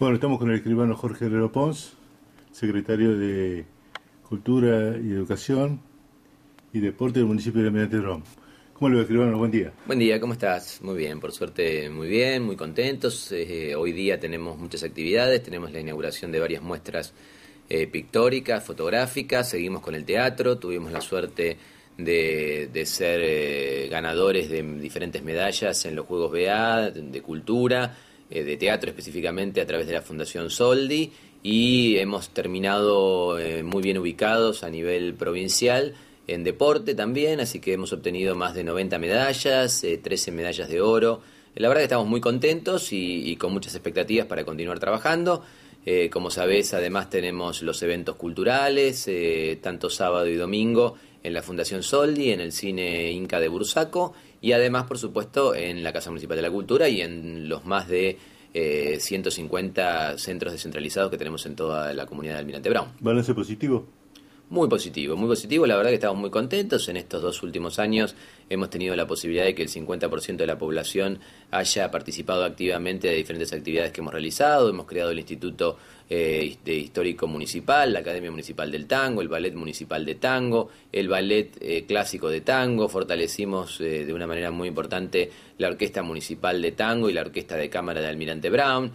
Bueno, estamos con el escribano Jorge Herrero Pons, secretario de Cultura y Educación y Deporte del municipio de Mediante ¿Cómo le va, escribano? Buen día. Buen día, ¿cómo estás? Muy bien, por suerte muy bien, muy contentos. Eh, hoy día tenemos muchas actividades, tenemos la inauguración de varias muestras eh, pictóricas, fotográficas, seguimos con el teatro, tuvimos la suerte de, ser eh, ganadores de diferentes medallas en los Juegos BA, de cultura eh, de teatro específicamente a través de la Fundación Soldi y hemos terminado eh, muy bien ubicados a nivel provincial en deporte también, así que hemos obtenido más de 90 medallas, 13 eh, medallas de oro. La verdad que estamos muy contentos y, con muchas expectativas para continuar trabajando. Eh, como sabés, además tenemos los eventos culturales, eh, tanto sábado y domingo en la Fundación Soldi, en el Cine Inca de Bursaco y además, por supuesto, en la Casa Municipal de la Cultura y en los más de eh, 150 centros descentralizados que tenemos en toda la comunidad de Almirante Brown. ¿Balance positivo? Muy positivo, muy positivo. La verdad que estamos muy contentos. En estos dos últimos años hemos tenido la posibilidad de que el 50% de la población haya participado activamente de diferentes actividades que hemos realizado. Hemos creado el Instituto eh, Histórico Municipal, la Academia Municipal del Tango, el Ballet Municipal de Tango, el Ballet eh, Clásico de Tango. Fortalecimos eh, de una manera muy importante la Orquesta Municipal de Tango y la Orquesta de Cámara de Almirante Brown.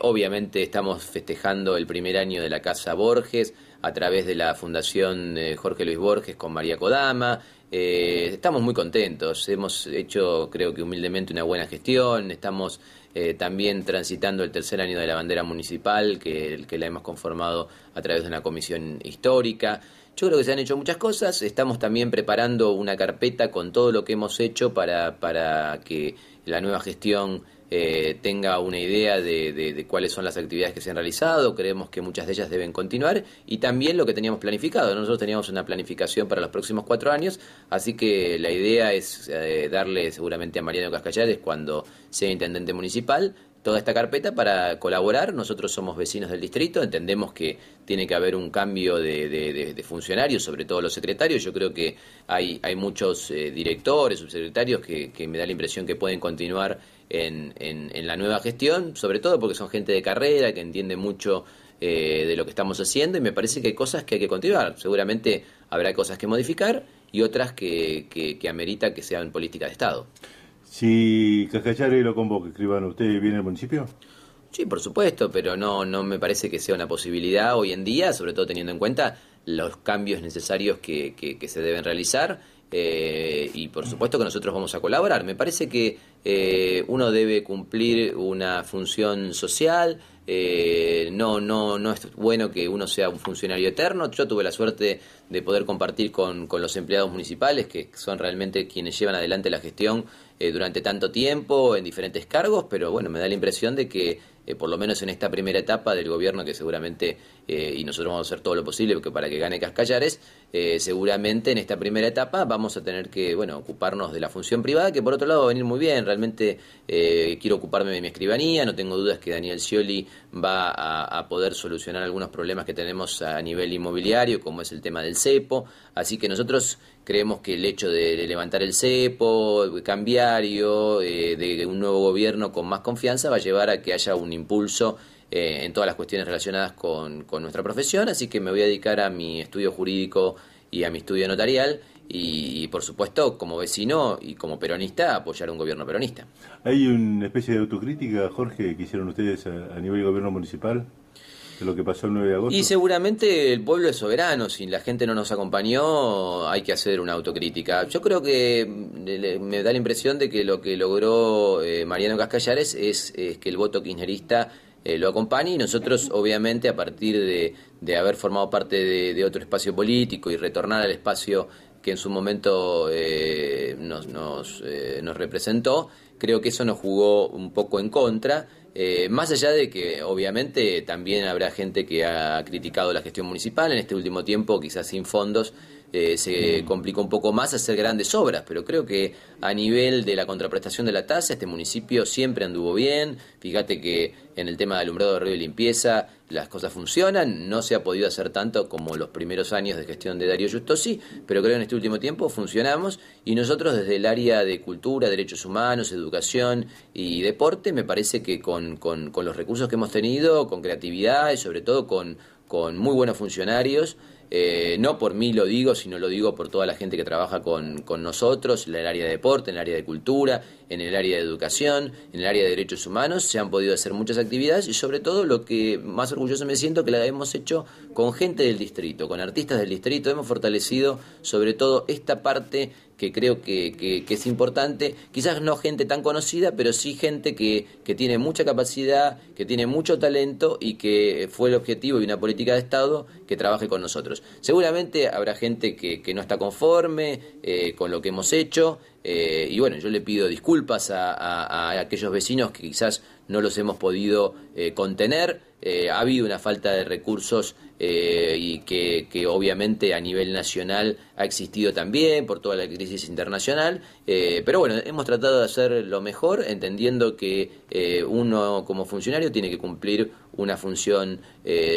obviamente estamos festejando el primer año de la Casa Borges a través de la Fundación eh, Jorge Luis Borges con María Codama. Eh, estamos muy contentos, hemos hecho creo que humildemente una buena gestión, estamos eh, también transitando el tercer año de la bandera municipal que, que la hemos conformado a través de una comisión histórica. Yo creo que se han hecho muchas cosas, estamos también preparando una carpeta con todo lo que hemos hecho para, para que la nueva gestión eh, tenga una idea de, cuáles son las actividades que se han realizado, creemos que muchas de ellas deben continuar y también lo que teníamos planificado. Nosotros teníamos una planificación para los próximos cuatro años, así que la idea es eh, darle seguramente a Mariano Cascallares cuando sea intendente municipal toda esta carpeta para colaborar. Nosotros somos vecinos del distrito, entendemos que tiene que haber un cambio de, funcionarios, sobre todo los secretarios. Yo creo que hay, hay muchos eh, directores, subsecretarios que, me da la impresión que pueden continuar en, la nueva gestión, sobre todo porque son gente de carrera, que entiende mucho eh, de lo que estamos haciendo y me parece que hay cosas que hay que continuar. Seguramente habrá cosas que modificar y otras que, que, que amerita que sean políticas de Estado. Si Cascallari lo convoca, escribano, ustedes viene al municipio? Sí, por supuesto, pero no, no me parece que sea una posibilidad hoy en día, sobre todo teniendo en cuenta los cambios necesarios que, se deben realizar. Eh, y por supuesto que nosotros vamos a colaborar. Me parece que eh, uno debe cumplir una función social. Eh, no, no, no es bueno que uno sea un funcionario eterno. Yo tuve la suerte de poder compartir con, con los empleados municipales, que son realmente quienes llevan adelante la gestión eh, durante tanto tiempo en diferentes cargos, pero bueno, me da la impresión de que eh, por lo menos en esta primera etapa del gobierno que seguramente, eh, y nosotros vamos a hacer todo lo posible para que gane Cascallares, eh, seguramente en esta primera etapa vamos a tener que, bueno, ocuparnos de la función privada, que por otro lado va a venir muy bien, realmente quiero ocuparme de mi escribanía, no tengo dudas que Daniel Scioli va a, poder solucionar algunos problemas que tenemos a nivel inmobiliario, como es el tema del cepo, así que nosotros creemos que el hecho de levantar el cepo, cambiario, de un nuevo gobierno con más confianza va a llevar a que haya un impulso eh, en todas las cuestiones relacionadas con, con, nuestra profesión, así que me voy a dedicar a mi estudio jurídico y a mi estudio notarial y, por supuesto como vecino y como peronista apoyar un gobierno peronista. ¿Hay una especie de autocrítica, Jorge, que hicieron ustedes a, nivel de gobierno municipal? de lo que pasó el 9 de agosto. Y seguramente el pueblo es soberano, si la gente no nos acompañó hay que hacer una autocrítica. Yo creo que me da la impresión de que lo que logró eh, Mariano Cascallares es, que el voto kirchnerista eh, lo acompañe y nosotros obviamente a partir de, de haber formado parte de, otro espacio político y retornar al espacio que en su momento eh, nos, nos, representó, creo que eso nos jugó un poco en contra eh, más allá de que obviamente también habrá gente que ha criticado la gestión municipal en este último tiempo, quizás sin fondos, eh, se complicó un poco más hacer grandes obras, pero creo que a nivel de la contraprestación de la tasa, este municipio siempre anduvo bien. Fíjate que en el tema de alumbrado de río y limpieza las cosas funcionan, no se ha podido hacer tanto como los primeros años de gestión de Darío Justosi, pero creo que en este último tiempo funcionamos y nosotros desde el área de cultura, derechos humanos, educación y deporte, me parece que con, los recursos que hemos tenido, con creatividad y sobre todo con muy buenos funcionarios, eh, no por mí lo digo, sino lo digo por toda la gente que trabaja con, con, nosotros, en el área de deporte, en el área de cultura, en el área de educación, en el área de derechos humanos, se han podido hacer muchas actividades y sobre todo lo que más orgulloso me siento que la hemos hecho con gente del distrito, con artistas del distrito, hemos fortalecido sobre todo esta parte que creo que, que, es importante. Quizás no gente tan conocida, pero sí gente que, tiene mucha capacidad, que tiene mucho talento y que fue el objetivo de una política de Estado que trabaje con nosotros. Seguramente habrá gente que, no está conforme eh, con lo que hemos hecho. Eh, y bueno, yo le pido disculpas a aquellos vecinos que quizás no los hemos podido eh, contener. Eh, ha habido una falta de recursos eh, y que, obviamente a nivel nacional ha existido también por toda la crisis internacional. pero bueno, hemos tratado de hacer lo mejor, entendiendo que uno como funcionario tiene que cumplir una función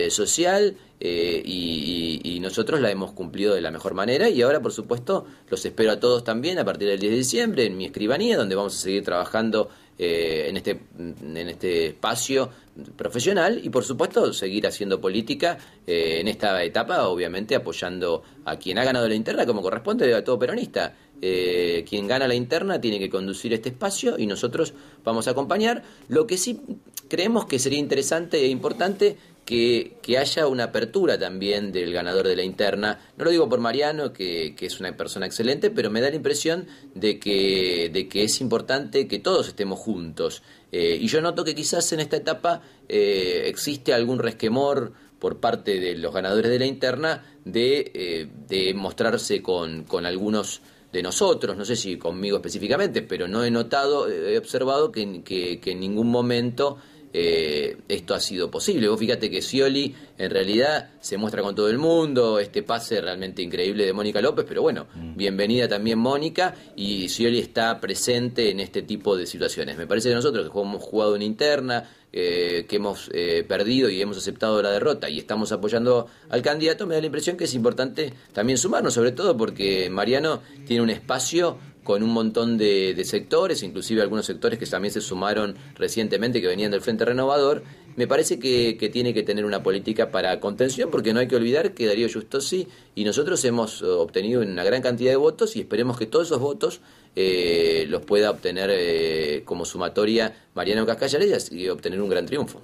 social y, nosotros la hemos cumplido de la mejor manera y ahora por supuesto los espero a todos también a partir del 10 de diciembre en mi escribanía donde vamos a seguir trabajando eh, en, este, en este espacio profesional y por supuesto seguir haciendo política eh, en esta etapa, obviamente apoyando a quien ha ganado la interna como corresponde a todo peronista. Eh, quien gana la interna tiene que conducir este espacio y nosotros vamos a acompañar. Lo que sí creemos que sería interesante e importante que, haya una apertura también del ganador de la interna. No lo digo por Mariano, que, es una persona excelente, pero me da la impresión de que, es importante que todos estemos juntos. Eh, y yo noto que quizás en esta etapa eh, existe algún resquemor por parte de los ganadores de la interna de, eh, de mostrarse con, con algunos de nosotros, no sé si conmigo específicamente, pero no he notado, he observado que en ningún momento eh, esto ha sido posible. Vos fíjate que Scioli en realidad se muestra con todo el mundo, este pase realmente increíble de Mónica López, pero bueno, mm. bienvenida también Mónica y Scioli está presente en este tipo de situaciones. Me parece que nosotros que hemos jugado en interna, eh, que hemos eh, perdido y hemos aceptado la derrota y estamos apoyando al candidato, me da la impresión que es importante también sumarnos, sobre todo porque Mariano tiene un espacio con un montón de, sectores, inclusive algunos sectores que también se sumaron recientemente, que venían del Frente Renovador, me parece que, tiene que tener una política para contención, porque no hay que olvidar que Darío sí, y nosotros hemos obtenido una gran cantidad de votos y esperemos que todos esos votos eh, los pueda obtener eh, como sumatoria Mariano Cascallares y obtener un gran triunfo.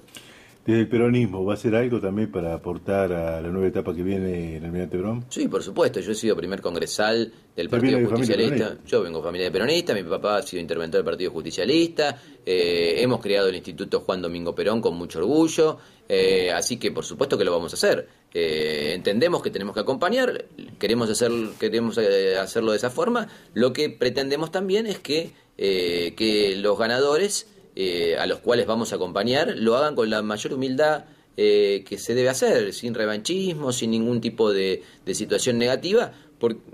¿Desde el peronismo va a ser algo también para aportar a la nueva etapa que viene en de Perón? Sí, por supuesto. Yo he sido primer congresal del Partido Justicialista. Yo vengo de familia de peronista, mi papá ha sido interventor del Partido Justicialista. Eh, hemos creado el Instituto Juan Domingo Perón con mucho orgullo. Eh, así que por supuesto que lo vamos a hacer. Eh, entendemos que tenemos que acompañar, queremos, hacer, queremos hacerlo de esa forma. Lo que pretendemos también es que, que los ganadores eh, a los cuales vamos a acompañar, lo hagan con la mayor humildad eh, que se debe hacer, sin revanchismo, sin ningún tipo de, situación negativa,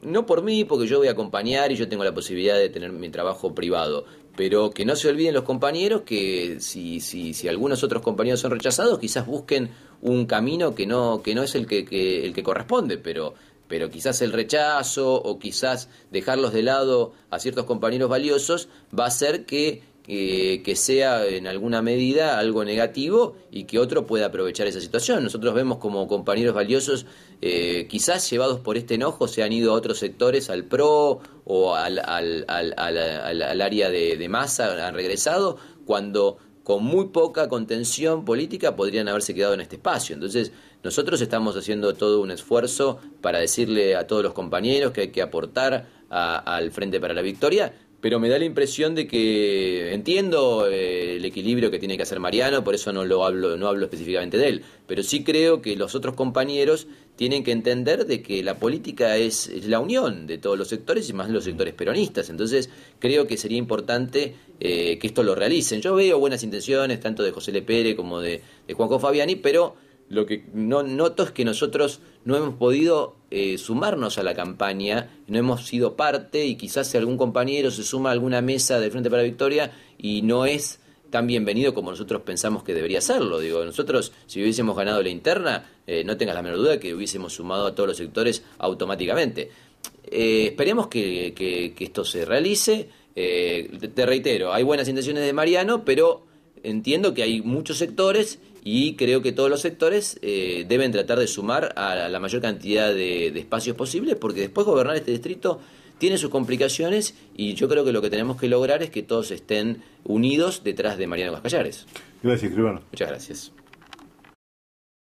no por mí, porque yo voy a acompañar y yo tengo la posibilidad de tener mi trabajo privado, pero que no se olviden los compañeros que si, si, algunos otros compañeros son rechazados, quizás busquen un camino que no, que no es el que, el que corresponde, pero pero quizás el rechazo o quizás dejarlos de lado a ciertos compañeros valiosos va a hacer que que sea en alguna medida algo negativo y que otro pueda aprovechar esa situación. Nosotros vemos como compañeros valiosos, eh, quizás llevados por este enojo, se han ido a otros sectores, al PRO o al, al, al, al área de, de masa, han regresado, cuando con muy poca contención política podrían haberse quedado en este espacio. Entonces, nosotros estamos haciendo todo un esfuerzo para decirle a todos los compañeros que hay que aportar al Frente para la Victoria pero me da la impresión de que entiendo eh, el equilibrio que tiene que hacer Mariano, por eso no lo hablo, no hablo específicamente de él, pero sí creo que los otros compañeros tienen que entender de que la política es, la unión de todos los sectores y más los sectores peronistas. Entonces creo que sería importante eh, que esto lo realicen. Yo veo buenas intenciones tanto de José Le Pérez como de, de Juanjo Fabiani, pero lo que no noto es que nosotros no hemos podido eh, sumarnos a la campaña, no hemos sido parte y quizás si algún compañero se suma a alguna mesa del Frente para la Victoria y no es tan bienvenido como nosotros pensamos que debería serlo. Digo, nosotros si hubiésemos ganado la interna, eh, no tengas la menor duda que hubiésemos sumado a todos los sectores automáticamente. Eh, esperemos que, esto se realice. te reitero, hay buenas intenciones de Mariano, pero entiendo que hay muchos sectores y creo que todos los sectores eh, deben tratar de sumar a la mayor cantidad de, espacios posible, porque después gobernar este distrito tiene sus complicaciones y yo creo que lo que tenemos que lograr es que todos estén unidos detrás de Mariano Gascallares. Gracias, Cribano. Muchas gracias.